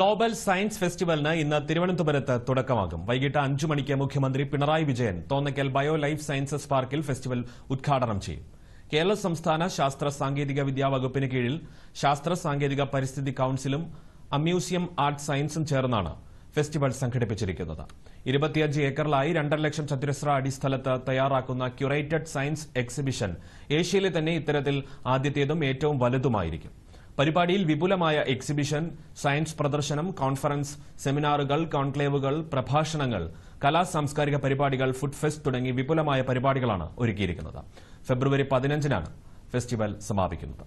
global science ഫെസ്റ്റിവലിന് ഇന്ന് തിരുവനന്തപുരത്ത് തുടക്കമാകും വൈകിട്ട് അഞ്ചു മണിക്ക് മുഖ്യമന്ത്രി Pinarayi Vijayan Thonnakkal bio life sciences പാർക്കിൽ ഫെസ്റ്റിവൽ ഉദ്ഘാടനം ചെയ്യും കേരള സംസ്ഥാന ശാസ്ത്ര സാങ്കേതിക വിദ്യാ വകുപ്പിന് കീഴിൽ ശാസ്ത്ര സാങ്കേതിക പരിസ്ഥിതി കൌൺസിലും അമ്യൂസിയം ആർട്ട് സയൻസും ചേർന്നാണ് ഫെസ്റ്റിവൽ സംഘടിപ്പിച്ചിരിക്കുന്നത് ഇരുപത്തിയഞ്ച് ഏക്കറിലായി രണ്ടര ലക്ഷം ചതുരശ്ര അടിസ്ഥലത്ത് തയ്യാറാക്കുന്ന ക്യൂറേറ്റഡ് സയൻസ് എക്സിബിഷൻ ഏഷ്യയിലെ തന്നെ ഇത്തരത്തിൽ ആദ്യത്തേതും ഏറ്റവും വലുതുമായിരിക്കും പരിപാടിയിൽ വിപുലമായ എക്സിബിഷൻ സയൻസ് പ്രദർശനം കോൺഫറൻസ് സെമിനാറുകൾ കോൺക്ലേവുകൾ പ്രഭാഷണങ്ങൾ കലാ സാംസ്കാരിക പരിപാടികൾ ഫുഡ് ഫെസ്റ്റ് തുടങ്ങി വിപുലമായ പരിപാടികളാണ് ഒരുക്കിയിരിക്കുന്നത് ഫെബ്രുവരി പതിനഞ്ചിനാണ് ഫെസ്റ്റിവൽ സമാപിക്കുന്നത്